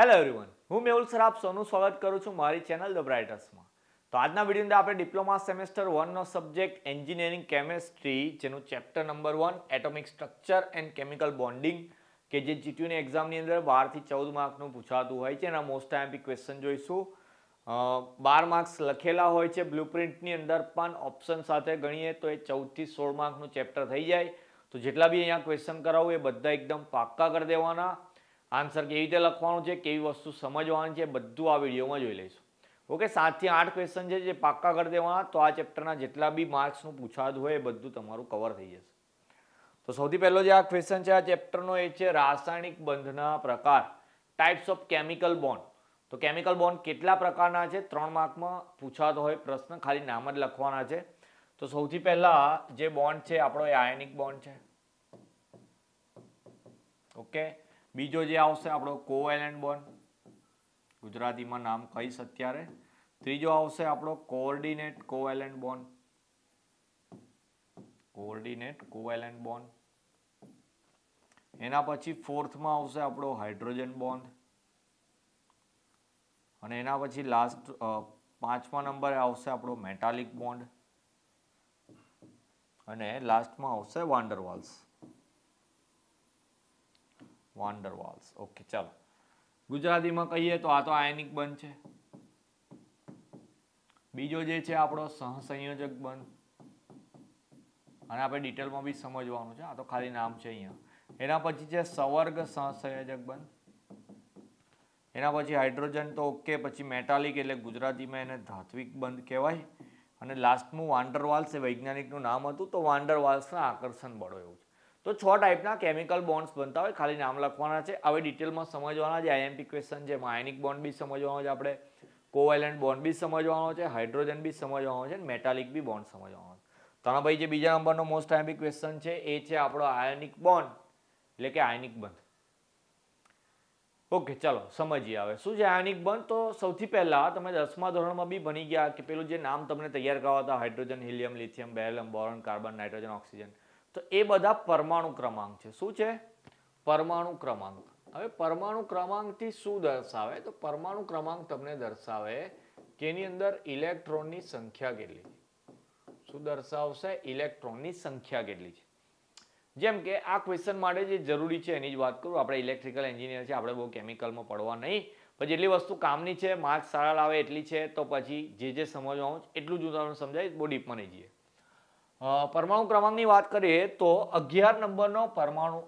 hello everyone હું Mehul sir આપ સૌનું સ્વાગત કરું છું મારી ચેનલ ધ બ્રાઇટર્સમાં તો આજના વિડીયોની અંદર આપણે ડિપ્લોમા સેમેસ્ટર વનનો સબ્જેક્ટ એન્જિનિયરિંગ કેમેસ્ટ્રી જેનું chapter number one atomic structure and chemical bonding કે જે જીટીયુની એક્ઝામની અંદર બારથી ચૌદ માર્કનું પૂછાતું હોય છે એના મોસ્ટ ટાઈમપી ક્વેશ્ચન જોઈશું બાર માર્ક્સ લખેલા હોય છે બ્લુપ્રિન્ટની અંદર પણ ઓપ્શન સાથે ગણીએ તો એ ચૌદથી સોળ માર્કનું ચેપ્ટર થઈ જાય તો જેટલા બી અહીંયા ક્વેશ્ચન કરાવું એ બધા એકદમ પાક્કા કરી દેવાના આન્સર કેવી રીતે લખવાનું છે કેવી વસ્તુ સમજવાની છે બધું આ વિડીયોમાં જોઈ લઈશું ઓકે સાતથી આઠ ક્વેશ્ચન છે જે પાક્કા કરી દેવાના તો આ ચેપ્ટરના જેટલા બી માર્ક્સનું પૂછાતું હોય એ બધું તમારું કવર થઈ જશે તો સૌથી પહેલો જે આ ક્વેશ્ચન છે આ ચેપ્ટરનો એ છે રાસાયણિક બંધના પ્રકાર ટાઈપ્સ ઓફ કેમિકલ બોન્ડ તો કેમિકલ બોન્ડ કેટલા પ્રકારના છે ત્રણ માર્કમાં પૂછાતો હોય પ્રશ્ન ખાલી નામ જ લખવાના છે તો સૌથી પહેલા જે બોન્ડ છે આપણો એ આયનિક બોન્ડ છે ઓકે બીજો જે આવશે આપણો કોવેલેન્ટ બોન્ડ ગુજરાતીમાં નામ કહીશ અત્યારે ત્રીજો આવશે આપણો coordinate covalent bond coordinate covalent bond એના પછી ફોર્થમાં આવશે આપણો હાઇડ્રોજન બોન્ડ અને એના પછી લાસ્ટ પાંચમા નંબરે આવશે આપણો મેટાલિક બોન્ડ અને લાસ્ટમાં આવશે વાન્ડરવાલ્સ વોન્ડરવોલ્સ ઓકે ચાલો ગુજરાતીમાં કહીએ તો આ તો આયનિક બંધ છે બીજો જે છે આપણો સહસંયોજક બંધ અને આપણે ડિટેલમાં બી સમજવાનું છે આ તો ખાલી નામ છે અહીંયા એના પછી છે સવર્ગ સહસંયોજક બંધ એના પછી હાઇડ્રોજન તો ઓકે પછી મેટાલિક એટલે ગુજરાતીમાં એને ધાત્વિક બંધ કહેવાય અને લાસ્ટનું વાન્ડરવાલ્સ એ વૈજ્ઞાનિકનું નામ હતું તો વાન્ડરવાલ્સના આકર્ષણ બળો એવું છે તો છ ટાઈપના કેમિકલ બોન્ડ્સ બનતા હોય ખાલી નામ લખવાના છે હવે ડિટેલમાં સમજવાના છે આઈએમપી ક્વેશ્ચન છે આયનિક બોન્ડ બી સમજવાનો છે આપણે કોવેલેન્ટ બોન્ડ બી સમજવાનો છે હાઇડ્રોજન બી સમજવાનો છે મેટાલિક બી બોન્ડ સમજવાનો છે તણા ભાઈ જે બીજા નંબરનો મોસ્ટ આઈએમપી ક્વેશ્ચન છે એ છે આપણો આયનિક બોન્ડ એટલે કે આયનિક બંધ ઓકે ચાલો સમજીએ આવે શું છે આયનિક બંધ તો સૌથી પહેલાં તમે દસમા ધોરણમાં બી ભણી ગયા કે પેલું જે નામ તમને તૈયાર કરવા હતા hydrogen helium lithium beryllium boron carbon nitrogen oxygen તો એ બધા પરમાણુ ક્રમાંક છે શું છે પરમાણુ ક્રમાંક હવે પરમાણુ ક્રમાંકથી શું દર્શાવે તો પરમાણુ ક્રમાંક તમને દર્શાવે કે એની અંદર ઇલેક્ટ્રોનની સંખ્યા કેટલી છે શું દર્શાવશે ઇલેક્ટ્રોનની સંખ્યા કેટલી છે જેમ કે આ ક્વેશ્ચન માટે જે જરૂરી છે એની જ વાત કરું આપણે ઇલેક્ટ્રિકલ એન્જિનિયર છે આપણે બહુ કેમિકલમાં પડવા નહીં પણ એટલી વસ્તુ કામની છે માર્ક સારા લાવે એટલી છે તો પછી જે જે સમજવાનું એટલું જ તમને સમજાય બહુ ડીપમાં નહીં જઈએ પરમાણુ ક્રમાંકની વાત કરીએ તો અગિયાર નંબરનો પરમાણુ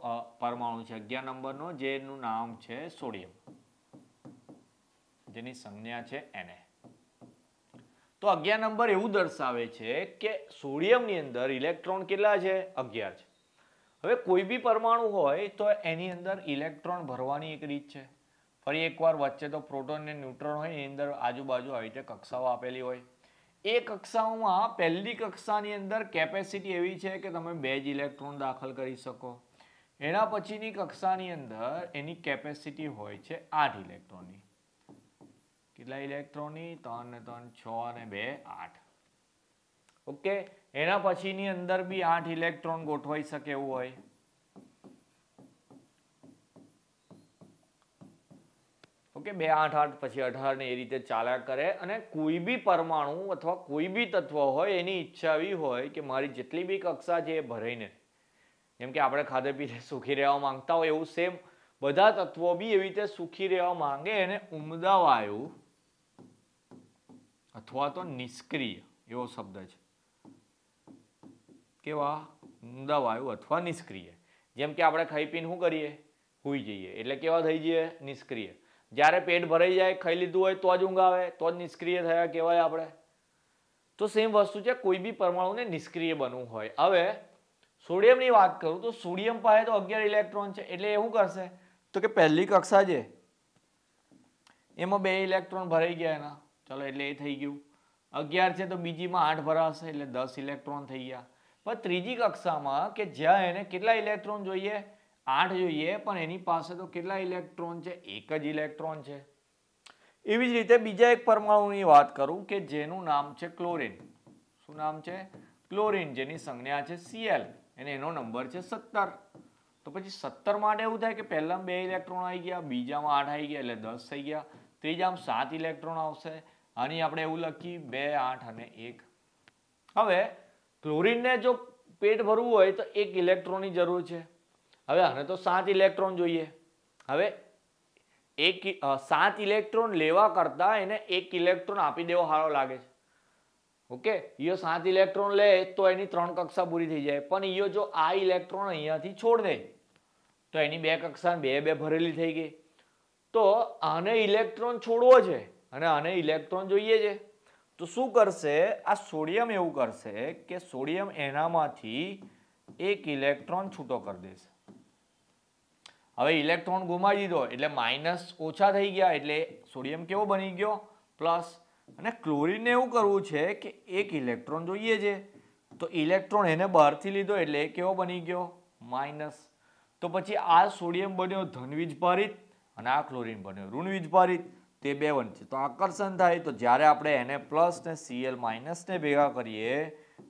પરમાણુ છે અગિયાર નંબરનો જેનું નામ છે સોડિયમ જેની સંજ્ઞા છે એને તો અગિયાર નંબર એવું દર્શાવે છે કે સોડિયમની અંદર ઇલેક્ટ્રોન કેટલા છે અગિયાર છે હવે કોઈ બી પરમાણુ હોય તો એની અંદર ઇલેક્ટ્રોન ભરવાની એક રીત છે ફરી એકવાર વચ્ચે તો પ્રોટોન ને ન્યુટ્રોન હોય એની અંદર આજુબાજુ આવી રીતે કક્ષાઓ આપેલી હોય એ કક્ષાઓમાં પહેલી કક્ષાની અંદર કેપેસિટી એવી છે કે તમે બે જ ઇલેક્ટ્રોન દાખલ કરી શકો એના પછીની કક્ષાની અંદર એની કેપેસિટી હોય છે આઠ ઇલેક્ટ્રોનની કેટલા ઇલેક્ટ્રોનની ત્રણ ને ત્રણ છ અને બે આઠ ઓકે એના પછીની અંદર બી આઠ ઇલેક્ટ્રોન ગોઠવાઈ શકે એવું હોય ઓકે બે આઠ આઠ પછી અઢાર ને એ રીતે ચાલ્યા કરે અને કોઈ બી પરમાણુ અથવા કોઈ બી તત્વ હોય એની ઈચ્છા એવી હોય કે મારી જેટલી બી કક્ષા છે એ ભરાઈને જેમ કે આપણે ખાધે પીધે સુખી રહેવા માંગતા હોય એવું સેમ બધા તત્વો બી એવી રીતે સુખી રહેવા માંગે એને ઉમદા વાયુ અથવા તો નિષ્ક્રિય એવો શબ્દ છે કેવા ઉમદા વાયુ અથવા નિષ્ક્રિય જેમ કે આપણે ખાઈ પીને શું કરીએ હોઈ જઈએ એટલે કેવા થઈ જઈએ નિષ્ક્રિય જ્યારે પેટ ભરાઈ જાય ખાઈ લીધું હોય તો જ ઊંઘ આવે તો જ નિષ્ક્રિય થયા કહેવાય આપણે તો સેમ વસ્તુ છે કોઈ બી પરમાણુને નિષ્ક્રિય બનવું હોય હવે સોડિયમની વાત કરું તો સોડિયમ પાસે તો અગિયાર ઇલેક્ટ્રોન છે એટલે એવું કરશે તો કે પહેલી કક્ષા છે એમાં બે ઇલેક્ટ્રોન ભરાઈ ગયા એના ચલો એટલે એ થઈ ગયું અગિયાર છે તો બીજીમાં આઠ ભરાશે એટલે દસ ઇલેક્ટ્રોન થઈ ગયા પણ ત્રીજી કક્ષામાં કે જ્યાં એને કેટલા ઇલેક્ટ્રોન જોઈએ આઠ જોઈએ પણ એની પાસે તો કેટલા ઇલેક્ટ્રોન છે એક જ ઇલેક્ટ્રોન છે એવી જ રીતે બીજા એક પરમાણુની વાત કરું કે જેનું નામ છે ક્લોરિન શું નામ છે ક્લોરિન જેની સંજ્ઞા છે સીએલ અને એનો નંબર છે સત્તર તો પછી સત્તર માટે એવું થાય કે પહેલામાં બે ઇલેક્ટ્રોન આવી ગયા બીજામાં આઠ આવી ગયા એટલે દસ થઈ ગયા ત્રીજામાં સાત ઇલેક્ટ્રોન આવશે આની આપણે એવું લખીએ બે આઠ અને એક હવે ક્લોરિનને જો પેટ ભરવું હોય તો એક ઇલેક્ટ્રોનની જરૂર છે હવે આને તો સાત ઇલેક્ટ્રોન જોઈએ હવે એક સાત ઇલેક્ટ્રોન લેવા કરતાં એને એક ઇલેક્ટ્રોન આપી દેવો સારો લાગે છે ઓકે ઈયો સાત ઇલેક્ટ્રોન લે તો એની ત્રણ કક્ષા પૂરી થઈ જાય પણ ઈયો જો આ ઇલેક્ટ્રોન અહીંયાથી છોડ દે તો એની બે કક્ષા બે બે ભરેલી થઈ ગઈ તો આને ઇલેક્ટ્રોન છોડવો છે અને આને ઇલેક્ટ્રોન જોઈએ છે તો શું કરશે આ સોડિયમ એવું કરશે કે સોડિયમ એનામાંથી એક ઇલેક્ટ્રોન છૂટો કરી દેશે હવે ઇલેક્ટ્રોન ગુમાવી દીધો એટલે માઇનસ ઓછા થઈ ગયા એટલે સોડિયમ કેવો બની ગયો પ્લસ અને ક્લોરીનને એવું કરવું છે કે એક ઇલેક્ટ્રોન જોઈએ છે તો ઇલેક્ટ્રોન એને બહારથી લીધો એટલે કેવો બની ગયો માઇનસ તો પછી આ સોડિયમ બન્યો ધનવીજ પરિત અને આ ક્લોરિન બન્યો ઋણવીજ પરિત તે બે છે તો આકર્ષણ થાય તો જ્યારે આપણે એને પ્લસ ને સીએલ માઇનસને ભેગા કરીએ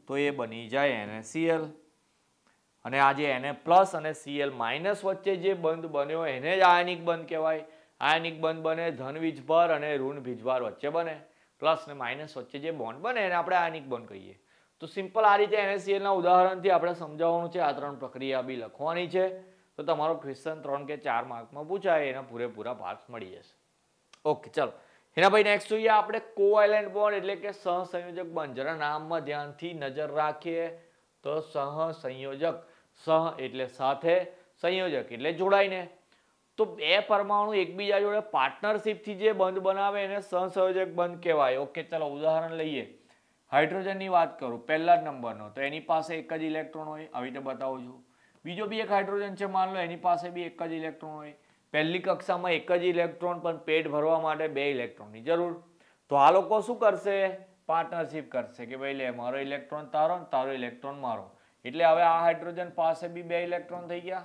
તો એ બની જાય એને સીએલ અને આ જે એને પ્લસ અને સીએલ માઇનસ વચ્ચે જે બંધ બન્યો એને જ આયનિક બંધ કહેવાય આયનિક બંધ બને ધન વીજભાર અને ઋણ વીજભાર વચ્ચે બને પ્લસ અને માઇનસ વચ્ચે જે બોન્ડ બને એને આપણે આયનિક બંધ કહીએ તો સિમ્પલ આ રીતે એનએસીએલના ઉદાહરણથી આપણે સમજાવવાનું છે આ ત્રણ પ્રક્રિયા બી લખવાની છે તો તમારો ક્વેશ્ચન ત્રણ કે ચાર માર્કમાં પૂછાય એના પૂરેપૂરા માર્ક્સ મળી જશે ઓકે ચલો એના ભાઈ નેક્સ્ટ જોઈએ આપણે કોવાયલેન્ટ બોન્ડ એટલે કે સહસંયોજક બંધ જરા નામમાં ધ્યાનથી નજર રાખીએ તો સહસંયોજક સહ એટલે સાથે સંયોજક એટલે જોડાઈને તો બે પરમાણુ એકબીજા જોડે પાર્ટનરશિપથી જે બંધ બનાવે એને સહસંયોજક બંધ કહેવાય ઓકે ચાલો ઉદાહરણ લઈએ હાઇડ્રોજનની વાત કરું પહેલા જ નંબરનો તો એની પાસે એક જ ઇલેક્ટ્રોન હોય આવી રીતે બતાવું છું બીજો બી એક હાઇડ્રોજન છે માન લો એની પાસે બી એક જ ઇલેક્ટ્રોન હોય પહેલી કક્ષામાં એક જ ઇલેક્ટ્રોન પણ પેટ ભરવા માટે બે ઇલેક્ટ્રોનની જરૂર તો આ લોકો શું કરશે પાર્ટનરશિપ કરશે કે ભાઈ લે મારો ઇલેક્ટ્રોન તારો ને તારો ઇલેક્ટ્રોન મારો એટલે હવે આ હાઇડ્રોજન પાસે બી બે ઇલેક્ટ્રોન થઈ ગયા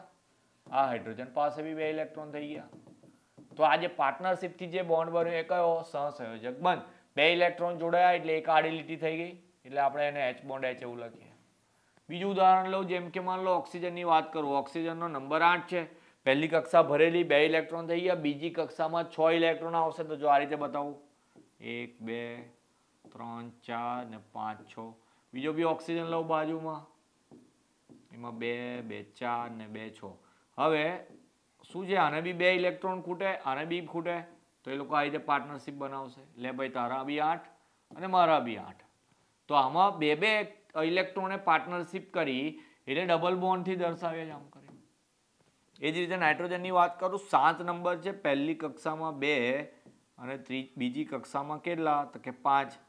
આ હાઇડ્રોજન પાસે બી બે ઇલેક્ટ્રોન થઈ ગયા તો આ જે પાર્ટનરશિપથી જે બોન્ડ બન્યો એ કયો સહસંયોજક બંધ બે ઇલેક્ટ્રોન જોડાયા એટલે એક આડી લીટી થઈ ગઈ એટલે આપણે એને એચ બોન્ડ એચ એવું લખીએ બીજું ઉદાહરણ લઉં જેમ કે માન લો ઓક્સિજનની વાત કરું ઓક્સિજનનો નંબર આઠ છે પહેલી કક્ષા ભરેલી બે ઇલેક્ટ્રોન થઈ ગયા બીજી કક્ષામાં છ ઇલેક્ટ્રોન આવશે તો જો આ રીતે બતાવું એક બે ત્રણ ચાર ને પાંચ છ બીજો બી ઓક્સિજન લઉં બાજુમાં એમાં બે બે ચાર ને બે છ હવે શું છે આને બી બે ઇલેક્ટ્રોન ખૂટે આને બી ખૂટે તો એ લોકો આ રીતે પાર્ટનરશિપ બનાવશે લે ભાઈ તારા બી આઠ અને મારા બી આઠ તો આમાં બે બે ઇલેક્ટ્રોને પાર્ટનરશિપ કરી એટલે ડબલ બોન્ડથી દર્શાવે છે આમ કરી એ જ રીતે નાઇટ્રોજનની વાત કરું સાત નંબર છે પહેલી કક્ષામાં બે અને બીજી કક્ષામાં કેટલા તો કે પાંચ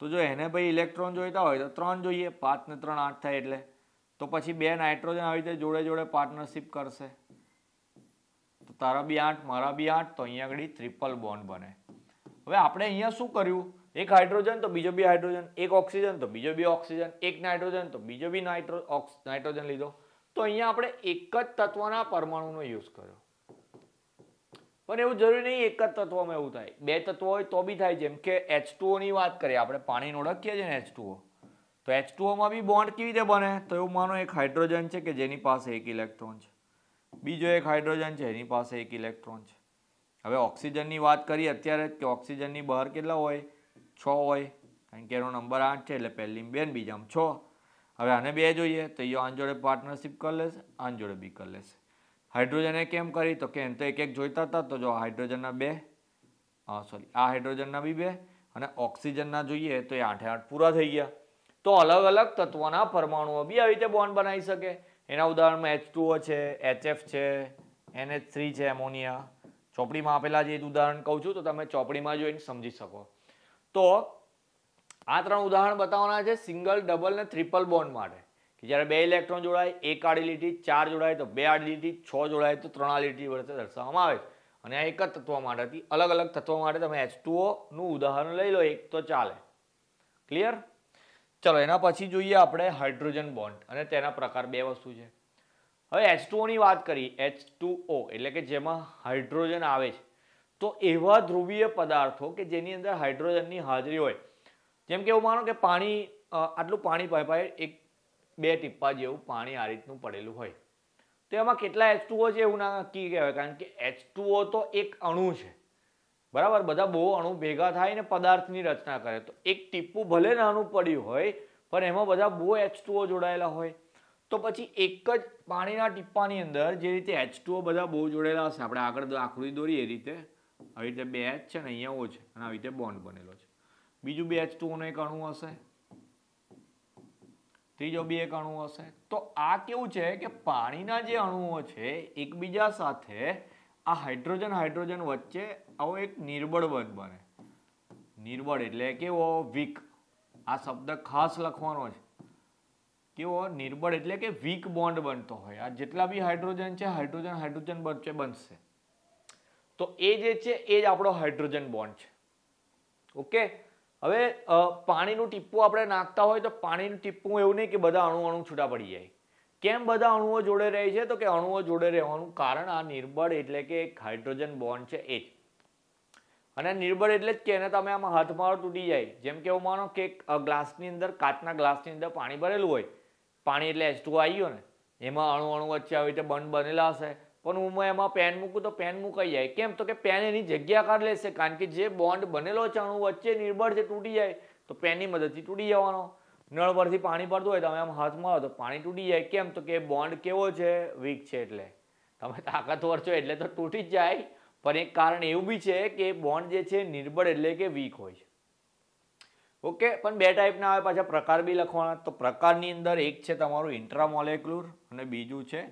તો જો એને ભાઈ ઇલેક્ટ્રોન જોઈતા હોય તો ત્રણ જોઈએ પાંચ ને ત્રણ આઠ થાય એટલે તો પછી બે નાઇટ્રોજન આવી રીતે જોડે જોડે પાર્ટનરશિપ કરશે તો તારા બી આઠ મારા બી આઠ તો અહીંયા આગળ ત્રિપલ બોન્ડ બને હવે આપણે અહીંયા શું કર્યું એક હાઇડ્રોજન તો બીજો બી હાઇડ્રોજન એક ઓક્સિજન તો બીજો બી ઓક્સિજન એક નાઇટ્રોજન તો બીજો બી નાઇટ્રો નાઇટ્રોજન લીધો તો અહીંયા આપણે એક જ તત્વના પરમાણુનો યુઝ કર્યો પણ એવું જરૂરી નહીં એક જ તત્વમાં એવું થાય બે તત્વો હોય તો બી થાય જેમ કે એચ ની વાત કરીએ આપણે પાણીને ઓળખીએ છીએ ને એચ તો એચ ટુઓમાં બી બોન્ડ કેવી રીતે બને તો એવું માનો એક હાઇડ્રોજન છે કે જેની પાસે એક ઇલેક્ટ્રોન છે બીજો એક હાઇડ્રોજન છે એની પાસે એક ઇલેક્ટ્રોન છે હવે ઓક્સિજનની વાત કરીએ અત્યારે કે ઓક્સિજનની બહાર કેટલા હોય છ હોય કારણ કે એનો નંબર આઠ છે એટલે પહેલી બેન બીજામાં છ હવે આને બે જોઈએ તો એ આન જોડે પાર્ટનરશિપ કરી લેશે આન જોડે બી કરી લેશે હાઇડ્રોજને કેમ કરી તો કે એમ તો એક એક જોઈતા હતા તો જો હાઇડ્રોજનના બે હા સોરી આ હાઇડ્રોજનના બી બે અને ઓક્સિજનના જોઈએ તો એ આઠે આઠ પૂરા થઈ ગયા તો અલગ અલગ તત્વોના પરમાણુઓ બી આવી રીતે બોન્ડ બનાવી શકે એના ઉદાહરણમાં એચ ટુઓ છે એચએફ છે એનએચ થ્રી છે એમોનિયા ચોપડીમાં આપેલા જે ઉદાહરણ કહું છું તો તમે ચોપડીમાં જોઈને સમજી શકો તો આ ત્રણ ઉદાહરણ બતાવવાના છે સિંગલ ડબલ ને ત્રિપલ બોન્ડ માટે કે જ્યારે બે ઇલેક્ટ્રોન જોડાય એક આડી લીટી ચાર જોડાય તો બે આડી લીટી છ જોડાય તો ત્રણ આડી લીટી વડે દર્શાવવામાં આવે છે અને આ એક જ તત્વ માટેથી અલગ અલગ તત્વો માટે તમે એચ નું ઉદાહરણ લઈ લો એક તો ચાલે ક્લિયર ચલો એના પછી જોઈએ આપણે હાઇડ્રોજન બોન્ડ અને તેના પ્રકાર બે વસ્તુ છે હવે એચ ની વાત કરીએ એચ એટલે કે જેમાં હાઇડ્રોજન આવે છે તો એવા ધ્રુવીય પદાર્થો કે જેની અંદર હાઇડ્રોજનની હાજરી હોય જેમ કે એવું માનો કે પાણી આટલું પાણી પાઇપાઈ એક બે ટીપ્પા જેવું પાણી આ રીતનું પડેલું હોય તો એમાં કેટલા એચ છે એવું ના નક્કી કહેવાય કારણ કે એચ તો એક અણુ છે બરાબર બધા બહુ અણુ ભેગા થાય ને પદાર્થની રચના કરે તો એક ટીપું ભલે નાનું પડ્યું હોય પણ એમાં બધા બહુ એચ જોડાયેલા હોય તો પછી એક જ પાણીના ટીપ્પાની અંદર જે રીતે એચ બધા બહુ જોડાયેલા હશે આપણે આગળ આકૃતિ દોરીએ એ રીતે આવી રીતે બે એચ છે ને અહીંયા ઓ છે અને આવી રીતે બોન્ડ બનેલો છે બીજું બે એચ ટુઓનો એક અણુ હશે ત્રીજો બી એક અણુ હશે તો આ કેવું છે કે પાણીના જે અણુઓ છે એકબીજા સાથે આ હાઇડ્રોજન હાઇડ્રોજન વચ્ચે આવો એક નિર્બળ વર્ગ બને નિર્બળ એટલે કેવો વીક આ શબ્દ ખાસ લખવાનો છે કેવો નિર્બળ એટલે કે વીક બોન્ડ બનતો હોય આ જેટલા બી હાઇડ્રોજન છે હાઇડ્રોજન હાઇડ્રોજન બનશે બનશે તો એ જે છે એ જ આપણો હાઇડ્રોજન બોન્ડ છે ઓકે હવે પાણીનું ટીપું આપણે નાખતા હોય તો પાણીનું ટીપું એવું નહીં કે બધા અણુ અણુ છૂટા પડી જાય કેમ બધા અણુઓ જોડે રહે છે તો કે અણુઓ જોડે રહેવાનું કારણ આ નિર્બળ એટલે કે હાઇડ્રોજન બોન્ડ છે એ જ અને નિર્બળ એટલે જ કે એને તમે આમાં હાથ મારો તૂટી જાય જેમ કે એવું માનો કે ગ્લાસની અંદર કાચના ગ્લાસની અંદર પાણી ભરેલું હોય પાણી એટલે એચ ટુ આવી ગયો ને એમાં અણુ અણુ વચ્ચે આવી રીતે બંધ બનેલા હશે પણ હું એમાં પેન મૂકું તો પેન મુકાઈ જાય કેમ તો કે પેન એની જગ્યા કાઢ લેશે કારણ કે જે બોન્ડ બનેલો છે અણુ વચ્ચે નિર્બળ છે તૂટી જાય તો પેનની મદદથી તૂટી જવાનો નળ પરથી પાણી પડતું હોય તમે આમ હાથ મારો તો પાણી તૂટી જાય કેમ તો કે બોન્ડ કેવો છે વીક છે એટલે તમે તાકાતવર છો એટલે તો તૂટી જ જાય પણ એક કારણ એવું બી છે કે બોન્ડ જે છે નિર્બળ એટલે કે વીક હોય છે ઓકે પણ બે ટાઈપના આવે પાછા પ્રકાર બી લખવાના તો પ્રકારની અંદર એક છે તમારું ઇન્ટ્રામોલેક્યુલર અને બીજું છે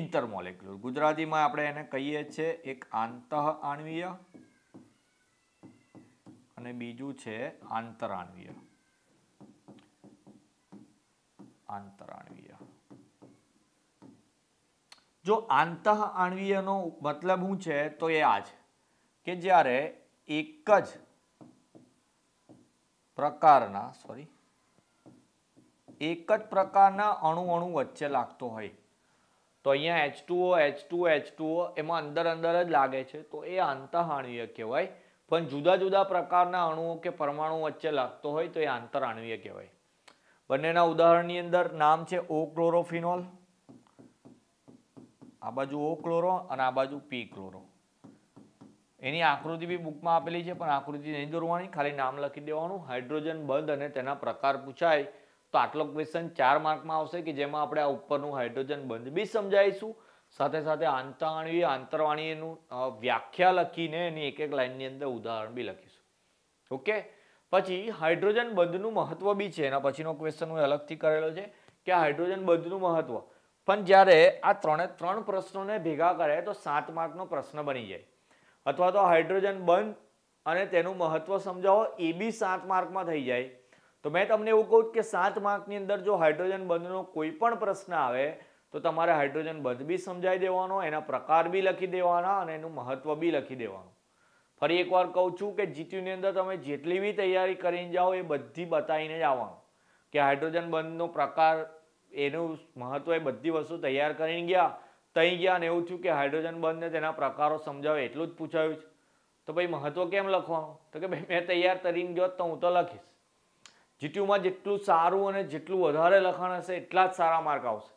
ઇન્ટરમોલેક્યુલર ગુજરાતીમાં આપણે એને કહીએ છીએ એક આંતઃ આણવીય અને બીજું છે આંતરાણવીય આંતરાણવીય જો આંતઃ આણ્વીયનો મતલબ શું છે તો એ આ છે કે જ્યારે એક જ પ્રકારના સોરી એક જ પ્રકારના અણુ અણુ વચ્ચે લાગતો હોય તો અહીંયા H two O H two H two O એમાં અંદર અંદર જ લાગે છે તો એ આંતરઆણ્વીય કહેવાય પણ જુદા જુદા પ્રકારના અણુઓ કે પરમાણુ વચ્ચે લાગતો હોય તો એ આંતરઆણ્વીય કહેવાય બંનેના ઉદાહરણની અંદર નામ છે ઓક્લોરોફિનોલ આ બાજુ ઓ ક્લોરો અને આ બાજુ પી ક્લોરો એની આકૃતિ બી બુકમાં આપેલી છે પણ આકૃતિ નહીં દોરવાની ખાલી નામ લખી દેવાનું હાઇડ્રોજન બંધ અને તેના પ્રકાર પૂછાય તો આટલો ક્વેશ્ચન ચાર માર્કમાં આવશે કે જેમાં આપણે આ ઉપરનું હાઇડ્રોજન બંધ બી સમજાવીશું સાથે સાથે આંતરવાણી આંતરવાણીનું વ્યાખ્યા લખીને એની એક એક લાઇનની અંદર ઉદાહરણ બી લખીશું ઓકે પછી હાઇડ્રોજન બંધનું મહત્વ બી છે એના પછીનો ક્વેશ્ચન હું અલગથી કરેલો છે કે હાઇડ્રોજન બંધનું મહત્વ પણ જ્યારે આ ત્રણે ત્રણ પ્રશ્નોને ભેગા કરે તો સાત માર્કનો પ્રશ્ન બની જાય અથવા તો હાઇડ્રોજન બંધ અને તેનું મહત્વ સમજાવો એ બી સાત માર્કમાં થઈ જાય તો મેં તમને એવું કહું કે સાત માર્કની અંદર જો હાઇડ્રોજન બંધનો કોઈ પણ પ્રશ્ન આવે તો તમારે હાઇડ્રોજન બંધ બી સમજાવી દેવાનો એના પ્રકાર બી લખી દેવાના અને એનું મહત્વ બી લખી દેવાનું ફરી એકવાર કહું છું કે જીટીયુની અંદર તમે જેટલી બી તૈયારી કરીને જાઓ એ બધી બતાવીને જ આવવાનું કે હાઇડ્રોજન બંધનો પ્રકાર એનું મહત્વ એ બધી વસ્તુ તૈયાર કરીને ગયા તઈ ગયા અને એવું થયું કે હાઇડ્રોજન બંધને તેના પ્રકારો સમજાવે એટલું જ પૂછાયું છે તો ભાઈ મહત્વ કેમ લખવાનું તો કે ભાઈ મેં તૈયાર કરીને ગયો તો હું તો લખીશ જીટીયુમાં જેટલું સારું અને જેટલું વધારે લખાણ હશે એટલા જ સારા માર્ક આવશે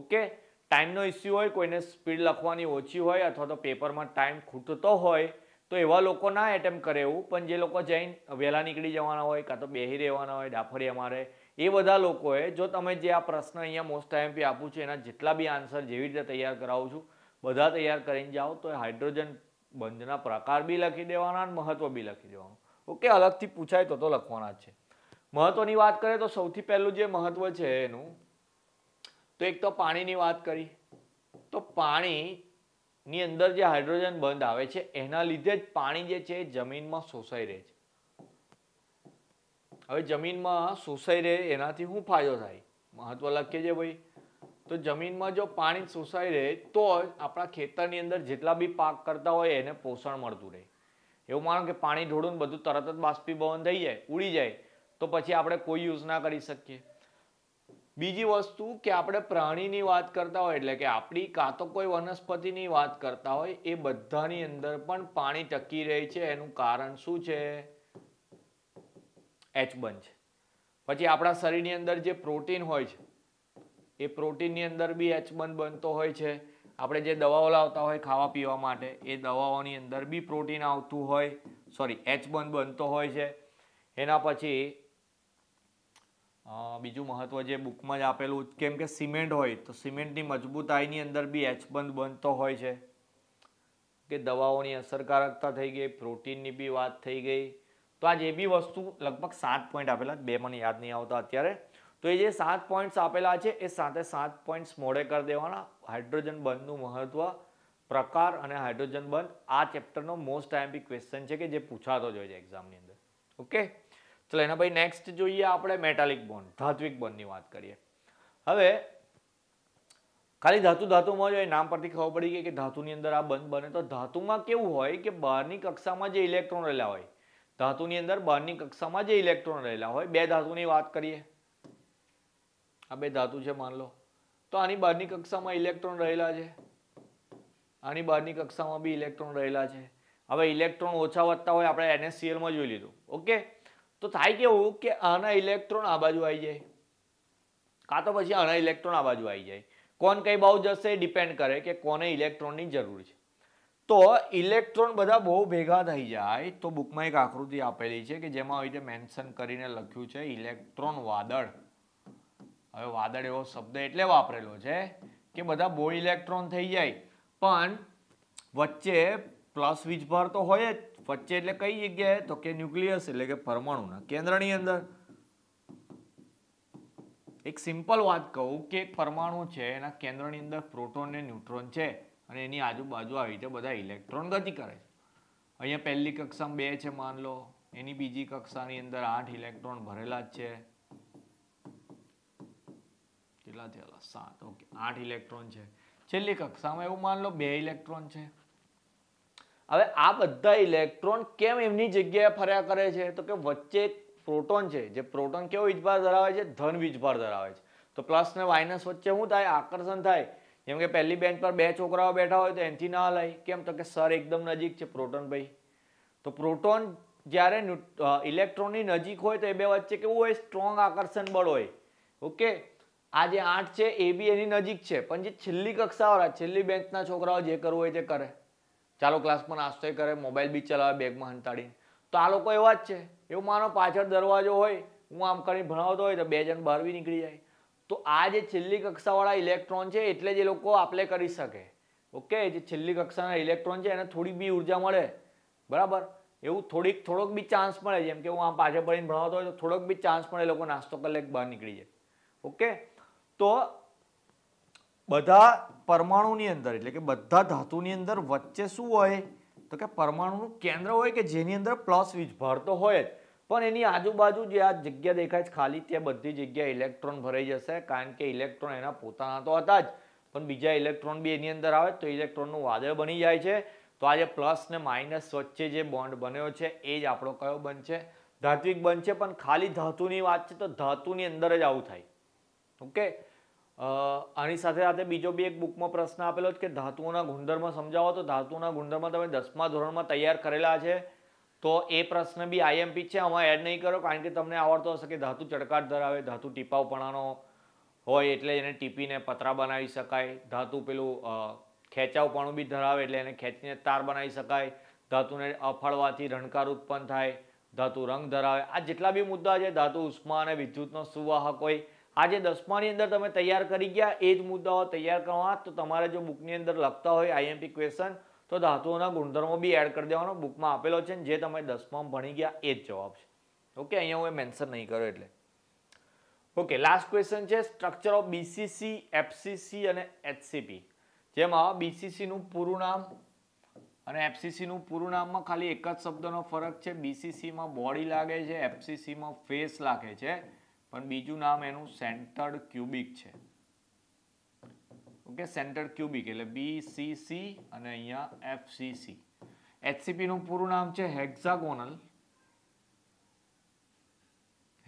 ઓકે ટાઈમનો ઇસ્યુ હોય કોઈને સ્પીડ લખવાની ઓછી હોય અથવા તો પેપરમાં ટાઈમ ખૂટતો હોય તો એવા લોકો ના એટેમ્પ કરે એવું પણ જે લોકો જઈને વહેલા નીકળી જવાના હોય કાં તો બેહી રહેવાના હોય ડાફરી અમારે એ બધા લોકોએ જો તમે જે આ પ્રશ્ન અહીંયા મોસ્ટ પી આપું છું એના જેટલા બી આન્સર જેવી રીતે તૈયાર કરાવું છું બધા તૈયાર કરીને જાઓ તો હાઇડ્રોજન બંધના પ્રકાર બી લખી દેવાના અને મહત્વ બી લખી દેવાનું ઓકે અલગથી પૂછાય તો તો લખવાના જ છે મહત્વની વાત કરીએ તો સૌથી પહેલું જે મહત્વ છે એનું તો એક તો પાણીની વાત કરી તો પાણીની અંદર જે હાઇડ્રોજન બંધ આવે છે એના લીધે જ પાણી જે છે જમીનમાં શોષાઈ રહે છે હવે જમીનમાં શોષાઈ રહે એનાથી શું ફાયદો થાય મહત્વ લખીએ છે ભાઈ તો જમીનમાં જો પાણી શોષાઈ રહે તો જ આપણા ખેતરની અંદર જેટલા બી પાક કરતા હોય એને પોષણ મળતું રહે એવું માનો કે પાણી ઢોળું બધું તરત જ બાષ્પીભવન થઈ જાય ઉડી જાય તો પછી આપણે કોઈ યુઝ ના કરી શકીએ બીજી વસ્તુ કે આપણે પ્રાણીની વાત કરતા હોય એટલે કે આપણી કાં તો કોઈ વનસ્પતિની વાત કરતા હોય એ બધાની અંદર પણ પાણી ટકી રહે છે એનું કારણ શું છે એચ બનશે પછી આપણા શરીરની અંદર જે પ્રોટીન હોય છે એ પ્રોટીનની અંદર બી એચ બન બનતો હોય છે આપણે જે દવાઓ લાવતા હોય ખાવા પીવા માટે એ દવાઓની અંદર બી પ્રોટીન આવતું હોય સોરી એચ બન બનતો હોય છે એના પછી બીજું મહત્વ જે બુકમાં જ આપેલું કેમ કે સિમેન્ટ હોય તો સિમેન્ટની મજબૂતાઈની અંદર બી એચ બંધ બનતો હોય છે કે દવાઓની અસરકારકતા થઈ ગઈ પ્રોટીનની બી વાત થઈ ગઈ તો આ જે બી વસ્તુ લગભગ સાત પોઈન્ટ આપેલા બે મને યાદ નહીં આવતા અત્યારે તો એ જે સાત પોઈન્ટ્સ આપેલા છે એ સાથે સાત પોઈન્ટ્સ મોડે કરી દેવાના હાઇડ્રોજન બંધનું મહત્વ પ્રકાર અને હાઇડ્રોજન બંધ આ ચેપ્ટરનો મોસ્ટ આઈએમપી ક્વેશ્ચન છે કે જે પૂછાતો જ હોય છે એક્ઝામની અંદર ઓકે ચલો એના ભાઈ નેક્સ્ટ જોઈએ આપણે મેટાલિક બોન્ડ ધાત્વિક બોન્ડની વાત કરીએ હવે ખાલી ધાતુ ધાતુમાં જો એ નામ પરથી ખબર પડી ગઈ કે ધાતુની અંદર આ બંધ બને તો ધાતુમાં કેવું હોય કે બહારની કક્ષામાં જે ઇલેક્ટ્રોન રહેલા હોય ધાતુની અંદર બહારની કક્ષામાં જે ઇલેક્ટ્રોન રહેલા હોય બે ધાતુની વાત કરીએ આ બે ધાતુ છે માન લો તો આની બહારની કક્ષામાં ઇલેક્ટ્રોન રહેલા છે આની બહારની કક્ષામાં બી ઇલેક્ટ્રોન રહેલા છે હવે ઇલેક્ટ્રોન ઓછા વધતા હોય આપણે એનએસસીએલમાં જોઈ લીધું ઓકે તો થાય કેવું કે આના ઇલેક્ટ્રોન આ બાજુ આવી જાય કાં તો પછી આના ઇલેક્ટ્રોન આ બાજુ આવી જાય કોણ કઈ બાજુ જશે ડિપેન્ડ કરે કે કોને ઇલેક્ટ્રોનની જરૂર છે તો ઇલેક્ટ્રોન બધા બહુ ભેગા થઈ જાય તો બુકમાં એક આકૃતિ આપેલી છે કે જેમાં આવી રીતે મેન્શન કરીને લખ્યું છે ઇલેક્ટ્રોન વાદળ હવે વાદળ એવો શબ્દ એટલે વાપરેલો છે કે બધા બહુ ઇલેક્ટ્રોન થઈ જાય પણ વચ્ચે પ્લસ વીજભાર તો હોય જ વચ્ચે એટલે કઈ જગ્યાએ તો કે ન્યુક્લિયસ એટલે કે પરમાણુના કેન્દ્રની અંદર એક સિમ્પલ વાત કહું કે એક પરમાણુ છે એના કેન્દ્રની અંદર પ્રોટોન ને ન્યુટ્રોન છે અને એની આજુબાજુ આવી રીતે બધા ઇલેક્ટ્રોન ગતિ કરે છે અહીંયા પહેલી કક્ષામાં બે છે માન લો એની બીજી કક્ષાની અંદર આઠ ઇલેક્ટ્રોન ભરેલા જ છે કેટલા થયેલા સાત ઓકે આઠ ઇલેક્ટ્રોન છે છેલ્લી કક્ષામાં એવું માન લો બે ઇલેક્ટ્રોન છે હવે આ બધા ઇલેક્ટ્રોન કેમ એમની જગ્યાએ ફર્યા કરે છે તો કે વચ્ચે પ્રોટોન છે જે પ્રોટોન કેવો વીજભાર ધરાવે છે ધન વીજભાર ધરાવે છે તો પ્લસ ને માઇનસ વચ્ચે શું થાય આકર્ષણ થાય જેમ કે પહેલી બેન્ચ પર બે છોકરાઓ બેઠા હોય તો એનથી ના હલાય કેમ તો કે સર એકદમ નજીક છે પ્રોટોન ભાઈ તો પ્રોટોન જ્યારે ઇલેક્ટ્રોનની નજીક હોય તો એ બે વચ્ચે કેવું હોય સ્ટ્રોંગ આકર્ષણ બળ હોય ઓકે આ જે આઠ છે એ બી એની નજીક છે પણ જે છેલ્લી કક્ષાવાળા છેલ્લી બેન્ચના છોકરાઓ જે કરવું હોય તે કરે ચાલો ક્લાસમાં નાસ્તો કરે મોબાઈલ બી ચલાવે બેગમાં હંતાડીને તો આ લોકો એવા જ છે એવું માનો પાછળ દરવાજો હોય હું આમ કરીને ભણાવતો હોય તો બે જણ બહાર બી નીકળી જાય તો આ જે છેલ્લી કક્ષાવાળા ઇલેક્ટ્રોન છે એટલે જે લોકો આપલે કરી શકે ઓકે જે છેલ્લી કક્ષાના ઇલેક્ટ્રોન છે એને થોડીક બી ઉર્જા મળે બરાબર એવું થોડીક થોડોક બી ચાન્સ મળે જેમ કે હું આમ પાછળ પડીને ભણાવતો હોય તો થોડોક બી ચાન્સ મળે લોકો નાસ્તો કરી લે બહાર નીકળી જાય ઓકે તો બધા પરમાણુની અંદર એટલે કે બધા ધાતુની અંદર વચ્ચે શું હોય તો કે પરમાણુનું કેન્દ્ર હોય કે જેની અંદર પ્લસ વીજભાર તો હોય જ પણ એની આજુબાજુ જે આ જગ્યા દેખાય છે ખાલી ત્યાં બધી જગ્યાએ ઇલેક્ટ્રોન ભરાઈ જશે કારણ કે ઇલેક્ટ્રોન એના પોતાના તો હતા જ પણ બીજા ઇલેક્ટ્રોન બી એની અંદર આવે તો ઇલેક્ટ્રોનનું વાદળ બની જાય છે તો આજે પ્લસ ને માઇનસ વચ્ચે જે બોન્ડ બન્યો છે એ જ આપણો કયો બનશે ધાત્વિક બનશે પણ ખાલી ધાતુની વાત છે તો ધાતુની અંદર જ આવું થાય ઓકે આની સાથે સાથે બીજો બી એક બુકમાં પ્રશ્ન આપેલો છે કે ધાતુઓના ગુણધર્મ સમજાવો તો ધાતુઓના ગુણધર્મ તમે દસમા ધોરણમાં તૈયાર કરેલા છે તો એ પ્રશ્ન બી આઈએમપી છે હવે એડ નહીં કરો કારણ કે તમને આવડતો હશે કે ધાતુ ચડકાટ ધરાવે ધાતુ ટીપાવપણાનો હોય એટલે એને ટીપીને પતરા બનાવી શકાય ધાતુ પેલું ખેંચાવપણું બી ધરાવે એટલે એને ખેંચીને તાર બનાવી શકાય ધાતુને અફાળવાથી રણકાર ઉત્પન્ન થાય ધાતુ રંગ ધરાવે આ જેટલા બી મુદ્દા છે ધાતુ ઉષ્મા અને વિદ્યુતનો સુવાહક હોય જે દસમાની અંદર તમે તૈયાર કરી ગયા એ જ મુદ્દાઓ તૈયાર કરવા તો તમારે જો બુકની અંદર લખતા હોય આઈએમપી ક્વેશ્ચન તો ધાતુઓના ગુણધર્મો બી એડ કરી દેવાનો બુકમાં આપેલો છે જે તમે દસમા ભણી ગયા એ જ જવાબ છે ઓકે અહીંયા હું મેન્સન નહીં કર્યો એટલે ઓકે લાસ્ટ ક્વેશ્ચન છે સ્ટ્રક્ચર ઓફ બીસીસી એફસીસી અને એચસીપી જેમાં બીસીસીનું પૂરું નામ અને એફસીસીનું પૂરું નામમાં ખાલી એક જ શબ્દનો ફરક છે બીસીસીમાં બોડી લાગે છે એફસીસીમાં ફેસ લાગે છે પણ બીજું નામ એનું સેન્ટર્ડ ક્યુબિક છે ઓકે સેન્ટર ક્યુબિક એટલે બી સી સી અને અહીંયા એફ સી સી એચસીપીનું પૂરું નામ છે hexagonal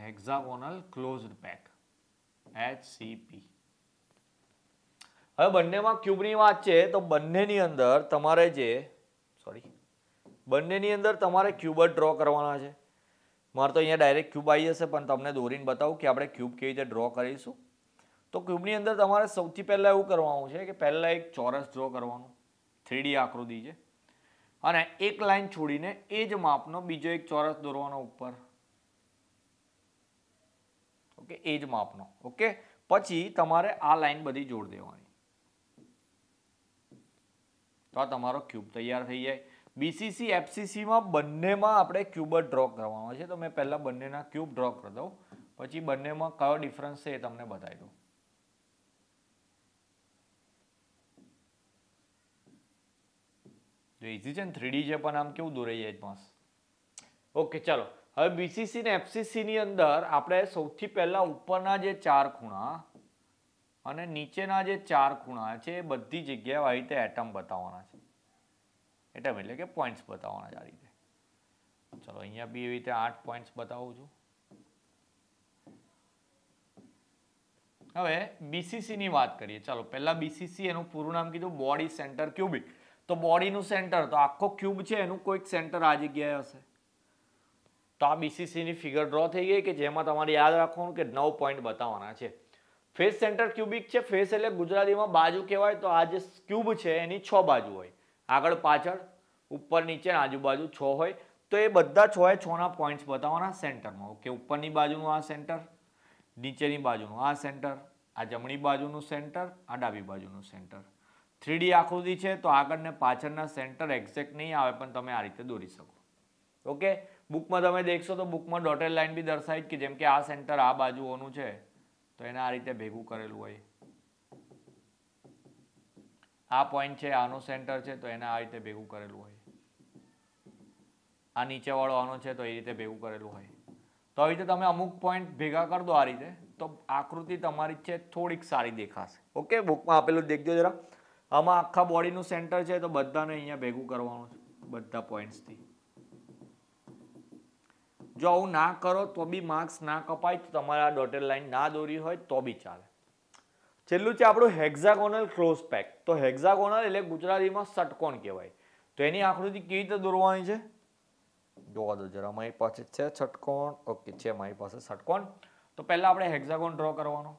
hexagonal closed pack HCP હવે બંનેમાં ક્યુબની વાત છે તો બંનેની અંદર તમારે જે સોરી બંનેની અંદર તમારે ક્યુબ જ ડ્રો કરવાના છે મારે તો અહીંયા ડાયરેક્ટ ક્યુબ આવી જશે પણ તમને દોરીને બતાવું કે આપણે ક્યુબ કેવી રીતે ડ્રો કરીશું તો ક્યુબની અંદર તમારે સૌથી પહેલાં એવું કરવાનું છે કે પહેલાં એક ચોરસ ડ્રો કરવાનું થ્રીડી આકૃતિ છે અને એક લાઈન છોડીને એ જ માપનો બીજો એક ચોરસ દોરવાનો ઉપર ઓકે એ જ માપનો ઓકે પછી તમારે આ લાઈન બધી જોડ દેવાની તો આ તમારો ક્યુબ તૈયાર થઈ જાય બીસીસી એફસીસીમાં બંનેમાં આપણે ક્યુબ જ ડ્રો કરવાનો છે તો મેં પહેલાં બંનેના ક્યુબ ડ્રો કરી દઉં પછી બંનેમાં કયો ડિફરન્સ છે એ તમને બતાવી દઉં જો ઇઝી છે ને થ્રીડી છે પણ આમ કેવું દોરાઈ જાય માસ ઓકે ચાલો હવે બીસીસી ને એફસીસીની અંદર આપણે સૌથી પહેલાં ઉપરના જે ચાર ખૂણા અને નીચેના જે ચાર ખૂણા છે એ બધી જગ્યાએ આવી રીતે એટમ બતાવવાના છે એટમ એટલે કે પોઈન્ટ્સ બતાવવાના છે આ રીતે ચલો અહીંયા બી એવી રીતે આઠ પોઈન્ટ્સ બતાવું છું હવે બીસીસીની વાત કરીએ ચાલો પહેલાં બીસીસી એનું પૂરું નામ કીધું બોડી સેન્ટર ક્યુબિક તો બોડીનું સેન્ટર તો આખો ક્યુબ છે એનું કોઈક સેન્ટર આ જગ્યાએ હશે તો આ બીસીસીની ફિગર ડ્રો થઈ ગઈ કે જેમાં તમારે યાદ રાખવાનું કે નવ પોઈન્ટ બતાવવાના છે ફેસ સેન્ટર ક્યુબિક છે ફેસ એટલે ગુજરાતીમાં બાજુ કહેવાય તો આ જે ક્યુબ છે એની છ બાજુ હોય આગળ પાછળ ઉપર નીચે આજુબાજુ છ હોય તો એ બધા છ એ છના પોઈન્ટ્સ બતાવવાના સેન્ટરમાં ઓકે ઉપરની બાજુનું આ સેન્ટર નીચેની બાજુનું આ સેન્ટર આ જમણી બાજુનું સેન્ટર આ ડાબી બાજુનું સેન્ટર થ્રીડી આકૃતિ છે તો આગળને પાછળના સેન્ટર એક્ઝેક્ટ નહીં આવે પણ તમે આ રીતે દોરી શકો ઓકે બુકમાં તમે દેખશો તો બુકમાં ડોટેડ લાઇન બી દર્શાવી કે જેમ કે આ સેન્ટર આ બાજુઓનું છે તો એને આ રીતે ભેગું કરેલું હોય આ પોઈન્ટ છે આનો સેન્ટર છે તો એને આ રીતે ભેગું કરેલું હોય આ નીચેવાળો આનો છે તો એ રીતે ભેગું કરેલું હોય તો આવી રીતે તમે અમુક પોઈન્ટ ભેગા કરી દો આ રીતે તો આકૃતિ તમારી છે થોડીક સારી દેખાશે ઓકે બુકમાં આપેલું દેખજો જરા આમાં આખા બોડીનું સેન્ટર છે તો બધાને અહીંયા ભેગું કરવાનું છે બધા પોઈન્ટ્સથી જો આવું ના કરો તો બી માર્ક્સ ના કપાય તો તમારે આ ડોટેડ લાઈન ના દોરી હોય તો બી ચાલે છેલ્લું છે આપણું હેક્ઝાગોનલ ક્લોઝ પેક તો હેક્ઝાગોનલ એટલે ગુજરાતીમાં સટકોન કહેવાય તો એની આકૃતિ કેવી રીતે દોરવાની છે જોવા દો જરા મારી પાસે છે ષટકોણ ઓકે છે મારી પાસે ષટકોણ તો પહેલાં આપણે હેક્ઝાગોન ડ્રો કરવાનો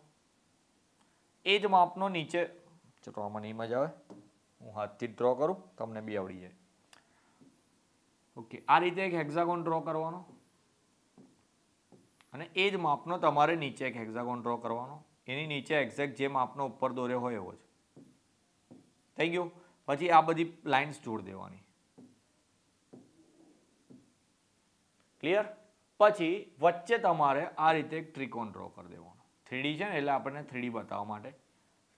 એ જ માપનો નીચે ચલો આમાં મજા આવે હું હાથથી ડ્રો કરું તમને બી આવડી જાય ઓકે આ રીતે એક હેક્ઝાગોન ડ્રો કરવાનો અને એ જ માપનો તમારે નીચે એક હેક્ઝાગોન ડ્રો કરવાનો એની નીચે એક્ઝેક્ટ જે માપનો ઉપર દોર્યો હોય એવો જ થઈ ગયું પછી આ બધી લાઇન્સ જોડ દેવાની ક્લિયર પછી વચ્ચે તમારે આ રીતે એક ત્રિકોણ ડ્રો કરી દેવાનો થ્રીડી છે ને એટલે આપણને થ્રીડી બતાવવા માટે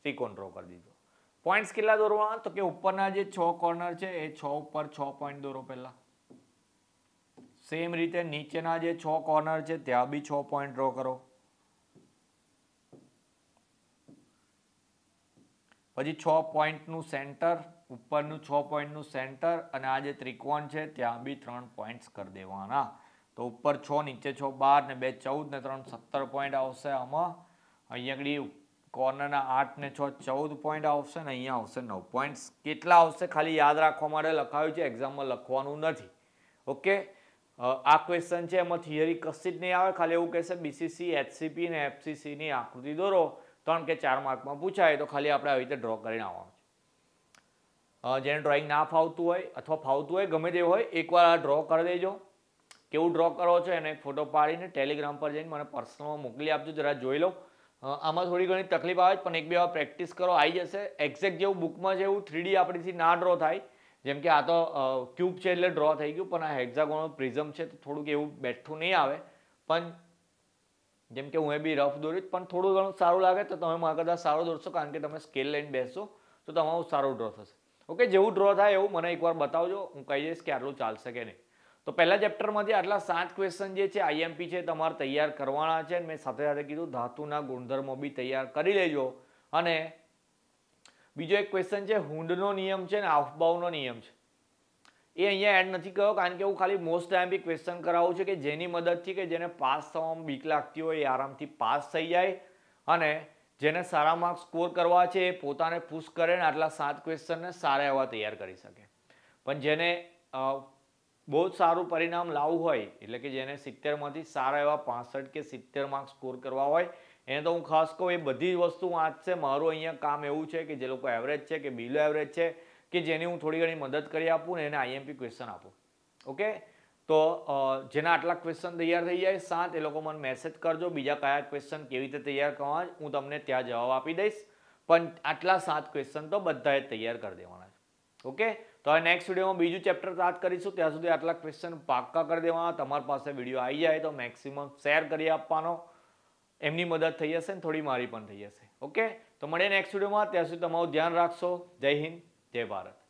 ત્રિકોણ ડ્રો કરી દીધો પોઈન્ટ્સ કેટલા દોરવાના તો કે ઉપરના જે છ કોર્નર છે એ છ ઉપર છ પોઈન્ટ દોરો પહેલા સેમ રીતે નીચેના જે છ કોર્નર છે ત્યાં બી છ પોઈન્ટ ડ્રો કરો પછી છ પોઈન્ટનું સેન્ટર ઉપરનું છ પોઈન્ટનું સેન્ટર અને આ જે ત્રિકોણ છે ત્યાં બી ત્રણ પોઈન્ટ્સ કરી દેવાના તો ઉપર છ નીચે છ બાર ને બે ચૌદ ને ત્રણ સત્તર પોઈન્ટ આવશે આમાં અહીંયા આગળ કોર્નરના આઠ ને છ ચૌદ પોઈન્ટ આવશે ને અહીંયા આવશે નવ પોઈન્ટ્સ કેટલા આવશે ખાલી યાદ રાખવા માટે લખાયું છે એક્ઝામમાં લખવાનું નથી ઓકે આ ક્વેશ્ચન છે એમાં થિયરી કશી જ નહીં આવે ખાલી એવું કહેશે બીસીસી એચસીપી ને એફસીસીની આકૃતિ દોરો ત્રણ કે ચાર માર્કમાં પૂછાય તો ખાલી આપણે આવી રીતે ડ્રો કરીને આવવાનું છે જેને ડ્રોઈંગ ના ફાવતું હોય અથવા ફાવતું હોય ગમે તે હોય એકવાર આ ડ્રો કરી દેજો કેવું ડ્રો કરો છો એને ફોટો પાડીને ટેલિગ્રામ પર જઈને મને પર્સનલમાં મોકલી આપજો જરા જોઈ લઉં આમાં થોડી ઘણી તકલીફ આવે પણ એક બે વાર પ્રેક્ટિસ કરો આવી જશે એક્ઝેક્ટ જેવું બુકમાં જેવું થ્રીડી આપણીથી ના ડ્રો થાય જેમ કે આ તો ક્યુબ છે એટલે ડ્રો થઈ ગયું પણ આ હેક્ઝાગોનલ પ્રિઝમ છે તો થોડુંક એવું બેઠું નહીં આવે પણ જેમ કે હું એ બી રફ દોરીશ પણ થોડું ઘણું સારું લાગે તો તમે મારા કદાચ સારો દોરશો કારણ કે તમે સ્કેલ લઈને બેસશો તો તમારું સારું ડ્રો થશે ઓકે જેવું ડ્રો થાય એવું મને એકવાર બતાવજો હું કહી દઈશ કે આટલું ચાલશે કે નહીં તો પહેલા ચેપ્ટરમાંથી આટલા સાત ક્વેશ્ચન જે છે આઈએમપી છે તમારે તૈયાર કરવાના છે અને મેં સાથે સાથે કીધું ધાતુના ગુણધર્મો બી તૈયાર કરી લેજો અને બીજો એક ક્વેશ્ચન છે હુંડનો નિયમ છે અને આફબાઉનો નિયમ છે એ અહીંયા એડ નથી કર્યો કારણ કે હું ખાલી મોસ્ટ ટાઈમ બી ક્વેશ્ચન કરાવું છું કે જેની મદદથી કે જેને પાસ થવામાં બીક લાગતી હોય એ આરામથી પાસ થઈ જાય અને જેને સારા માર્ક્સ સ્કોર કરવા છે એ પોતાને પુશ કરે ને આટલા સાત ક્વેશ્ચનને સારા એવા તૈયાર કરી શકે પણ જેને બહુ જ સારું પરિણામ લાવવું હોય એટલે કે જેને સિત્તેરમાંથી સારા એવા પાસઠ કે સિત્તેર માર્ક સ્કોર કરવા હોય એને તો હું ખાસ કહું એ બધી જ વસ્તુ વાંચશે મારું અહીંયા કામ એવું છે કે જે લોકો એવરેજ છે કે બિલો એવરેજ છે કે જેની હું થોડી ઘણી મદદ કરી આપું ને એને આઈએમપી ક્વેશ્ચન આપું ઓકે તો જેના આટલા ક્વેશ્ચન તૈયાર થઈ જાય સાત એ લોકો મને મેસેજ કરજો બીજા કયા ક્વેશ્ચન કેવી રીતે તૈયાર કરવા હું તમને ત્યાં જવાબ આપી દઈશ પણ આટલા સાત ક્વેશ્ચન તો બધાએ તૈયાર કરી દેવાના છે ઓકે તો આ નેક્સ્ટ વિડીયોમાં બીજું ચેપ્ટર વાત કરીશું ત્યાં સુધી આટલા ક્વેશ્ચન પાક્કા કરી દેવાના તમારી પાસે વિડીયો આવી જાય તો મેક્સિમમ શેર કરી આપવાનો એમની મદદ થઈ જશે ને થોડી મારી પણ થઈ જશે ઓકે તો મળીએ નેક્સ્ટ વિડીયોમાં ત્યાં સુધી તમારું ધ્યાન રાખશો જય હિન્દ જય ભારત